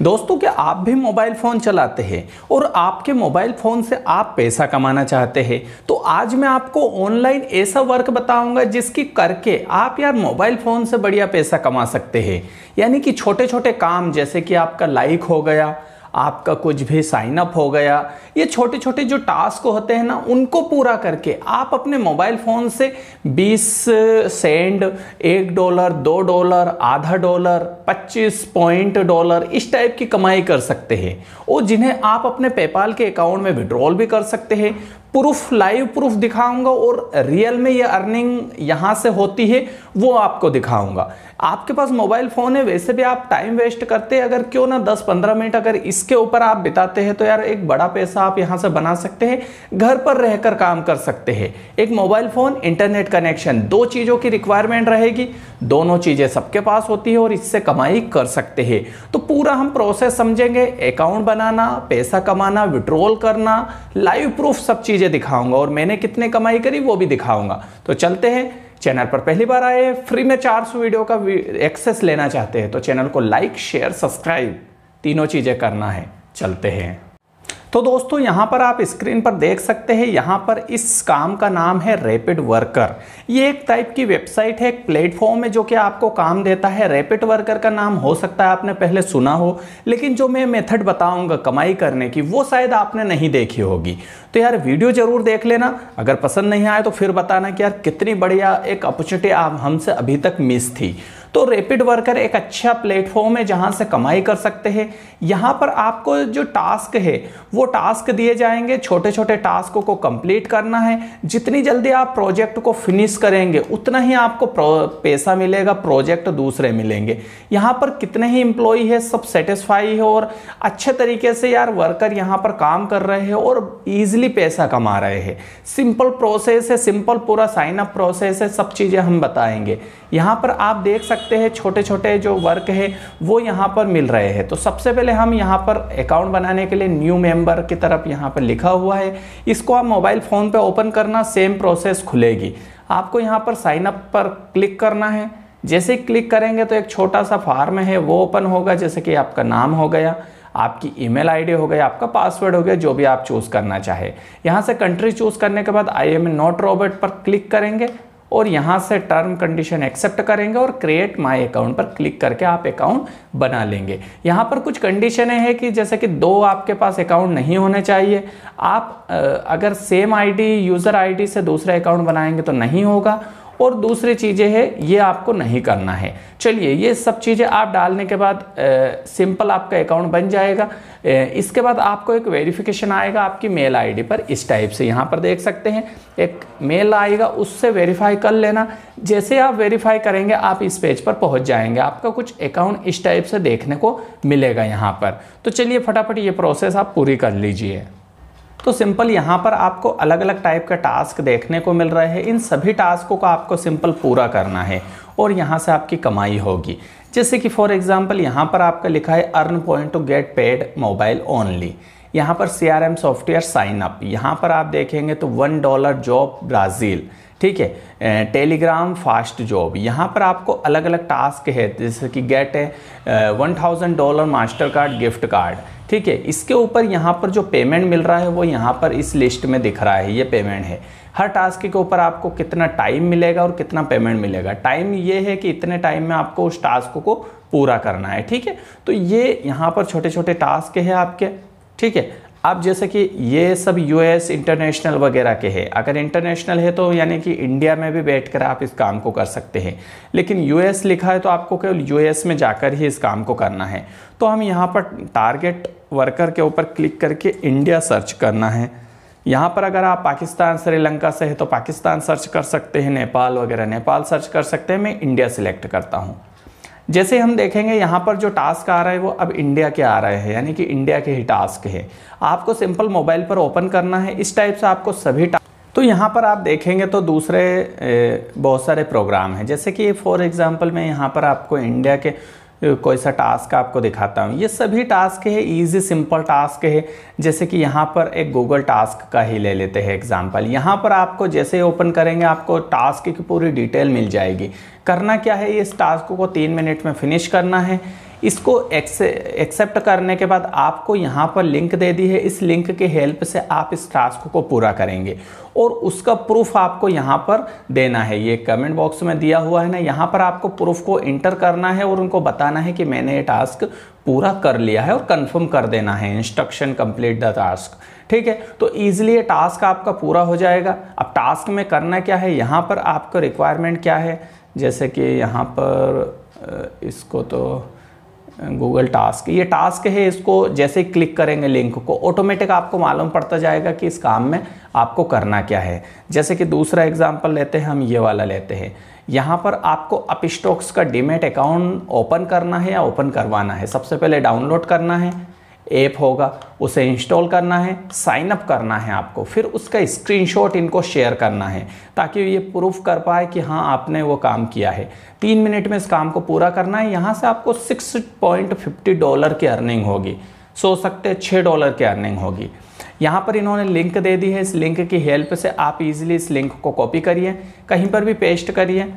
दोस्तों क्या आप भी मोबाइल फ़ोन चलाते हैं और आपके मोबाइल फ़ोन से आप पैसा कमाना चाहते हैं तो आज मैं आपको ऑनलाइन ऐसा वर्क बताऊंगा जिसकी करके आप यार मोबाइल फ़ोन से बढ़िया पैसा कमा सकते हैं यानी कि छोटे छोटे काम जैसे कि आपका लाइक हो गया आपका कुछ भी साइन अप हो गया ये छोटे छोटे जो टास्क होते हैं ना उनको पूरा करके आप अपने मोबाइल फ़ोन से 20 सेंड एक डॉलर दो डॉलर आधा डॉलर 25 पॉइंट डॉलर इस टाइप की कमाई कर सकते हैं और जिन्हें आप अपने पेपाल के अकाउंट में विड्रॉल भी कर सकते हैं प्रूफ लाइव प्रूफ दिखाऊंगा और रियल में ये अर्निंग यहाँ से होती है वो आपको दिखाऊंगा आपके पास मोबाइल फ़ोन है वैसे भी आप टाइम वेस्ट करते हैं अगर क्यों ना 10-15 मिनट अगर इसके ऊपर आप बिताते हैं तो यार एक बड़ा पैसा आप यहाँ से बना सकते हैं घर पर रहकर काम कर सकते हैं एक मोबाइल फ़ोन इंटरनेट कनेक्शन दो चीज़ों की रिक्वायरमेंट रहेगी दोनों चीज़ें सबके पास होती है और इससे कमाई कर सकते हैं तो पूरा हम प्रोसेस समझेंगे अकाउंट बनाना पैसा कमाना विड्रॉल करना लाइव प्रूफ सब चीज़ें चीज़ें दिखाऊंगा और मैंने कितने कमाई करी वो भी दिखाऊंगा तो चलते हैं चैनल पर पहली बार आए हैं फ्री में 400 वीडियो का एक्सेस लेना चाहते हैं तो चैनल को लाइक शेयर सब्सक्राइब तीनों चीज़ें करना है चलते हैं तो दोस्तों यहाँ पर आप स्क्रीन पर देख सकते हैं यहाँ पर इस काम का नाम है रैपिड वर्कर ये एक टाइप की वेबसाइट है एक प्लेटफॉर्म है जो कि आपको काम देता है रैपिड वर्कर का नाम हो सकता है आपने पहले सुना हो लेकिन जो मैं मेथड बताऊंगा कमाई करने की वो शायद आपने नहीं देखी होगी तो यार वीडियो ज़रूर देख लेना अगर पसंद नहीं आए तो फिर बताना कि यार कितनी बढ़िया एक अपॉर्चुनिटी आप हमसे अभी तक मिस थी तो रेपिड वर्कर एक अच्छा प्लेटफॉर्म है जहां से कमाई कर सकते हैं यहां पर आपको जो टास्क है वो टास्क दिए जाएंगे छोटे छोटे टास्क को कंप्लीट करना है जितनी जल्दी आप प्रोजेक्ट को फिनिश करेंगे उतना ही आपको पैसा मिलेगा प्रोजेक्ट दूसरे मिलेंगे यहाँ पर कितने ही इंप्लॉई है सब सेटिस्फाई है और अच्छे तरीके से यार वर्कर यहाँ पर काम कर रहे हैं और ईजिली पैसा कमा रहे हैं सिंपल प्रोसेस है सिंपल पूरा साइन अप प्रोसेस है सब चीज़ें हम बताएंगे यहाँ पर आप देख सकते सकते हैं छोटे छोटे जो वर्क है वो यहाँ पर मिल रहे हैं तो सबसे पहले हम यहाँ पर अकाउंट बनाने के लिए न्यू मेंबर की तरफ यहाँ पर लिखा हुआ है इसको आप मोबाइल फ़ोन पे ओपन करना सेम प्रोसेस खुलेगी आपको यहाँ पर साइन अप पर क्लिक करना है जैसे क्लिक करेंगे तो एक छोटा सा फार्म है वो ओपन होगा जैसे कि आपका नाम हो गया आपकी ईमेल आईडी हो गई आपका पासवर्ड हो गया जो भी आप चूज़ करना चाहे यहाँ से कंट्री चूज़ करने के बाद आई एम नॉट रोबोट पर क्लिक करेंगे और यहाँ से टर्म कंडीशन एक्सेप्ट करेंगे और क्रिएट माय अकाउंट पर क्लिक करके आप अकाउंट बना लेंगे यहाँ पर कुछ कंडीशनें हैं कि जैसे कि दो आपके पास अकाउंट नहीं होने चाहिए आप अगर सेम आईडी यूज़र आईडी से दूसरा अकाउंट बनाएंगे तो नहीं होगा और दूसरी चीज़ें है ये आपको नहीं करना है चलिए ये सब चीज़ें आप डालने के बाद आ, सिंपल आपका अकाउंट बन जाएगा ए, इसके बाद आपको एक वेरिफिकेशन आएगा आपकी मेल आईडी पर इस टाइप से यहाँ पर देख सकते हैं एक मेल आएगा उससे वेरीफाई कर लेना जैसे आप वेरीफाई करेंगे आप इस पेज पर पहुँच जाएंगे आपका कुछ अकाउंट इस टाइप से देखने को मिलेगा यहाँ पर तो चलिए फटाफट ये प्रोसेस आप पूरी कर लीजिए तो सिंपल यहाँ पर आपको अलग अलग टाइप के टास्क देखने को मिल रहे हैं इन सभी टास्कों को आपको सिंपल पूरा करना है और यहाँ से आपकी कमाई होगी जैसे कि फॉर एग्जाम्पल यहाँ पर आपका लिखा है earn point to get paid mobile only यहाँ पर C R M software sign up यहाँ पर आप देखेंगे तो वन डॉलर जॉब ब्राज़ील ठीक है टेलीग्राम फास्ट जॉब यहाँ पर आपको अलग अलग टास्क है जैसे कि गेट है one thousand dollar Mastercard gift card ठीक है इसके ऊपर यहाँ पर जो पेमेंट मिल रहा है वो यहाँ पर इस लिस्ट में दिख रहा है ये पेमेंट है हर टास्क के ऊपर आपको कितना टाइम मिलेगा और कितना पेमेंट मिलेगा टाइम ये है कि इतने टाइम में आपको उस टास्क को पूरा करना है ठीक है तो ये यहाँ पर छोटे छोटे टास्क है आपके ठीक है अब जैसे कि ये सब यूएस इंटरनेशनल वगैरह के हैं अगर इंटरनेशनल है तो यानी कि इंडिया में भी बैठकर आप इस काम को कर सकते हैं लेकिन यूएस लिखा है तो आपको केवल यूएस में जाकर ही इस काम को करना है तो हम यहाँ पर टारगेट वर्कर के ऊपर क्लिक करके इंडिया सर्च करना है यहाँ पर अगर आप पाकिस्तान श्रीलंका से है तो पाकिस्तान सर्च कर सकते हैं नेपाल वगैरह नेपाल सर्च कर सकते हैं मैं इंडिया सिलेक्ट करता हूँ जैसे हम देखेंगे यहाँ पर जो टास्क आ रहा है वो अब इंडिया के आ रहे हैं यानी कि इंडिया के ही टास्क है आपको सिंपल मोबाइल पर ओपन करना है इस टाइप से आपको सभी तो यहाँ पर आप देखेंगे तो दूसरे बहुत सारे प्रोग्राम हैं जैसे कि फॉर एग्ज़ाम्पल मैं यहाँ पर आपको इंडिया के कोई सा टास्क आपको दिखाता हूँ ये सभी टास्क है इजी सिंपल टास्क है जैसे कि यहाँ पर एक गूगल टास्क का ही ले लेते हैं एग्जाम्पल यहाँ पर आपको जैसे ओपन करेंगे आपको टास्क की पूरी डिटेल मिल जाएगी करना क्या है इस टास्क को तीन मिनट में फिनिश करना है इसको एक्सेप्ट करने के बाद आपको यहाँ पर लिंक दे दी है इस लिंक के हेल्प से आप इस टास्क को पूरा करेंगे और उसका प्रूफ आपको यहाँ पर देना है ये कमेंट बॉक्स में दिया हुआ है ना यहाँ पर आपको प्रूफ को इंटर करना है और उनको बताना है कि मैंने ये टास्क पूरा कर लिया है और कंफर्म कर देना है इंस्ट्रक्शन कंप्लीट द टास्क ठीक है तो ईजिली ये टास्क आपका पूरा हो जाएगा अब टास्क में करना क्या है यहाँ पर आपका रिक्वायरमेंट क्या है जैसे कि यहाँ पर इसको तो गूगल टास्क ये टास्क है इसको जैसे क्लिक करेंगे लिंक को ऑटोमेटिक आपको मालूम पड़ता जाएगा कि इस काम में आपको करना क्या है जैसे कि दूसरा एग्जाम्पल लेते हैं हम ये वाला लेते हैं यहाँ पर आपको अपस्टॉक्स का डीमेट अकाउंट ओपन करना है या ओपन करवाना है सबसे पहले डाउनलोड करना है ऐप होगा उसे इंस्टॉल करना है साइन अप करना है आपको फिर उसका स्क्रीनशॉट इनको शेयर करना है ताकि ये प्रूफ कर पाए कि हाँ आपने वो काम किया है तीन मिनट में इस काम को पूरा करना है यहाँ से आपको सिक्स पॉइंट फिफ्टी डॉलर की अर्निंग होगी सो सकते छः डॉलर की अर्निंग होगी यहाँ पर इन्होंने लिंक दे दी है इस लिंक की हेल्प से आप इजीली इस लिंक को कॉपी करिए कहीं पर भी पेस्ट करिए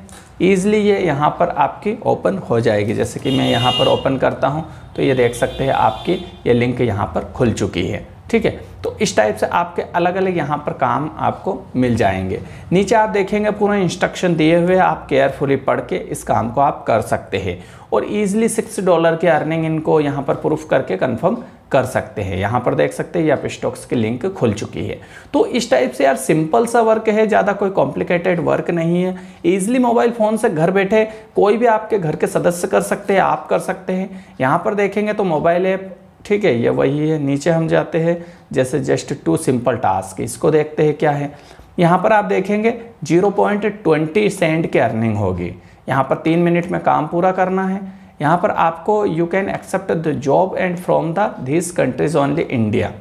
इजीली ये यहाँ पर आपकी ओपन हो जाएगी जैसे कि मैं यहाँ पर ओपन करता हूँ तो ये देख सकते हैं आपकी ये लिंक यहाँ पर खुल चुकी है ठीक है तो इस टाइप से आपके अलग अलग यहाँ पर काम आपको मिल जाएंगे नीचे आप देखेंगे पूरा इंस्ट्रक्शन दिए हुए आप केयरफुली पढ़ के इस काम को आप कर सकते हैं और ईजिली सिक्स डॉलर की अर्निंग इनको यहाँ पर प्रूफ करके कंफर्म कर सकते हैं यहाँ पर देख सकते हैं यहाँ पे स्टॉक्स की लिंक खुल चुकी है तो इस टाइप से यार सिंपल सा वर्क है ज़्यादा कोई कॉम्प्लिकेटेड वर्क नहीं है ईजिली मोबाइल फ़ोन से घर बैठे कोई भी आपके घर के सदस्य कर सकते हैं आप कर सकते हैं यहाँ पर देखेंगे तो मोबाइल ऐप ठीक है ये वही है नीचे हम जाते हैं जैसे जस्ट टू सिंपल टास्क इसको देखते हैं क्या है यहाँ पर आप देखेंगे ट्वेंटी सेंट की अर्निंग होगी यहाँ पर तीन मिनट में काम पूरा करना है यहाँ पर आपको you can accept the job and from the this countries only India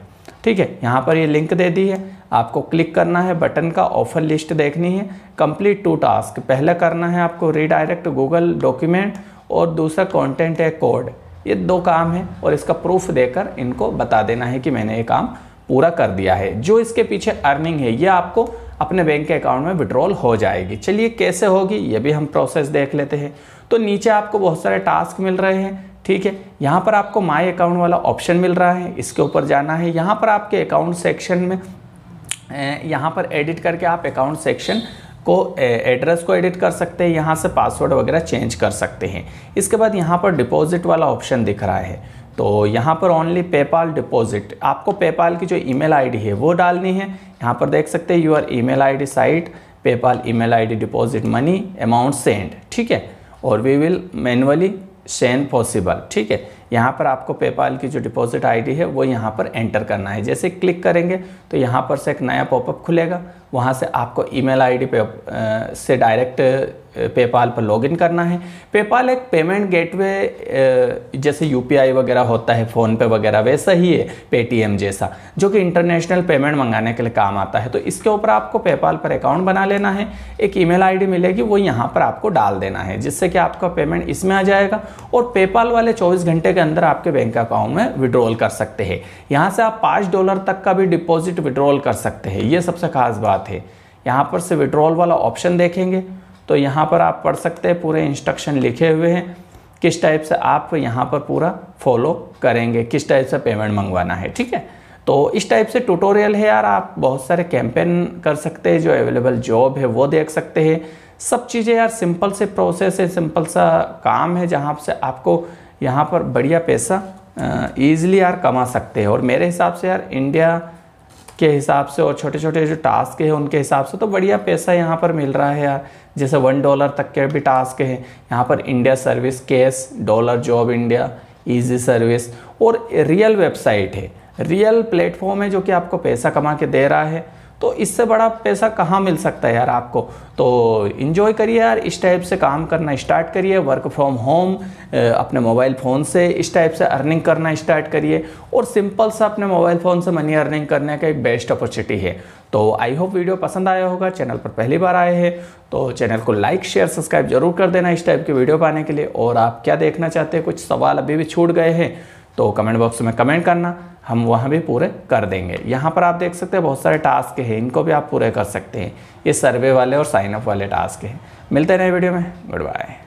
ठीक है यहाँ पर ये लिंक दे दी है आपको क्लिक करना है बटन का ऑफर लिस्ट देखनी है कंप्लीट टू टास्क पहला करना है आपको रीडायरेक्ट गूगल डॉक्यूमेंट और दूसरा कंटेंट है कोड ये दो काम है और इसका प्रूफ देकर इनको बता देना है कि मैंने ये काम पूरा कर दिया है जो इसके पीछे अर्निंग है ये आपको अपने बैंक के अकाउंट में विड्रॉल हो जाएगी चलिए कैसे होगी ये भी हम प्रोसेस देख लेते हैं तो नीचे आपको बहुत सारे टास्क मिल रहे हैं ठीक है यहाँ पर आपको माई अकाउंट वाला ऑप्शन मिल रहा है इसके ऊपर जाना है यहाँ पर आपके अकाउंट सेक्शन में यहाँ पर एडिट करके आप अकाउंट सेक्शन को एड्रेस को एडिट कर सकते हैं यहाँ से पासवर्ड वगैरह चेंज कर सकते हैं इसके बाद यहाँ पर डिपॉजिट वाला ऑप्शन दिख रहा है तो यहाँ पर ओनली पेपाल डिपॉजिट आपको पेपाल की जो ईमेल आईडी है वो डालनी है यहाँ पर देख सकते हैं your email ID site PayPal email ID deposit money amount send ठीक है और we will manually send possible ठीक है यहाँ पर आपको पेपाल की जो डिपॉजिट आईडी है वो यहाँ पर एंटर करना है जैसे क्लिक करेंगे तो यहाँ पर से एक नया पॉपअप खुलेगा वहाँ से आपको ईमेल आईडी पे से डायरेक्ट पेपाल पर लॉगिन करना है पेपाल एक पेमेंट गेटवे जैसे यूपीआई वगैरह होता है फ़ोनपे वगैरह वैसा ही है पेटीएम जैसा जो कि इंटरनेशनल पेमेंट मंगाने के लिए काम आता है तो इसके ऊपर आपको पेपाल पर अकाउंट बना लेना है एक ईमेल आईडी मिलेगी वो यहाँ पर आपको डाल देना है जिससे कि आपका पेमेंट इसमें आ जाएगा और पेपाल वाले चौबीस घंटे के अंदर आपके बैंक अकाउंट में विड्रॉल कर सकते हैं यहाँ से आप पाँच डॉलर तक का भी डिपॉजिट विड्रॉल कर सकते हैं ये सबसे खास बात है यहाँ पर से विड्रॉल वाला ऑप्शन देखेंगे तो यहाँ पर आप पढ़ सकते हैं पूरे इंस्ट्रक्शन लिखे हुए हैं किस टाइप से आप यहाँ पर पूरा फॉलो करेंगे किस टाइप से पेमेंट मंगवाना है ठीक है तो इस टाइप से ट्यूटोरियल है यार आप बहुत सारे कैंपेन कर सकते हैं जो अवेलेबल जॉब है वो देख सकते हैं सब चीज़ें यार सिंपल से प्रोसेस है सिंपल सा काम है जहाँ से आपको यहाँ पर बढ़िया पैसा ईज़िली यार कमा सकते हैं और मेरे हिसाब से यार इंडिया के हिसाब से और छोटे छोटे जो टास्क हैं उनके हिसाब से तो बढ़िया पैसा यहाँ पर मिल रहा है यार जैसे वन डॉलर तक के भी टास्क हैं यहाँ पर India service case dollar job India easy service और रियल वेबसाइट है रियल प्लेटफॉर्म है जो कि आपको पैसा कमा के दे रहा है तो इससे बड़ा पैसा कहाँ मिल सकता है यार आपको तो इन्जॉय करिए यार इस टाइप से काम करना स्टार्ट करिए वर्क फ्रॉम होम अपने मोबाइल फ़ोन से इस टाइप से अर्निंग करना स्टार्ट करिए और सिंपल सा अपने मोबाइल फ़ोन से मनी अर्निंग करने का एक बेस्ट अपॉर्चुनिटी है तो आई होप वीडियो पसंद आया होगा चैनल पर पहली बार आए हैं तो चैनल को लाइक शेयर सब्सक्राइब जरूर कर देना इस टाइप की वीडियो पाने के लिए और आप क्या देखना चाहते हैं कुछ सवाल अभी भी छूट गए हैं तो कमेंट बॉक्स में कमेंट करना हम वहाँ भी पूरे कर देंगे यहाँ पर आप देख सकते हैं बहुत सारे टास्क हैं इनको भी आप पूरे कर सकते हैं ये सर्वे वाले और साइनअप वाले टास्क हैं मिलते रहे वीडियो में गुड बाय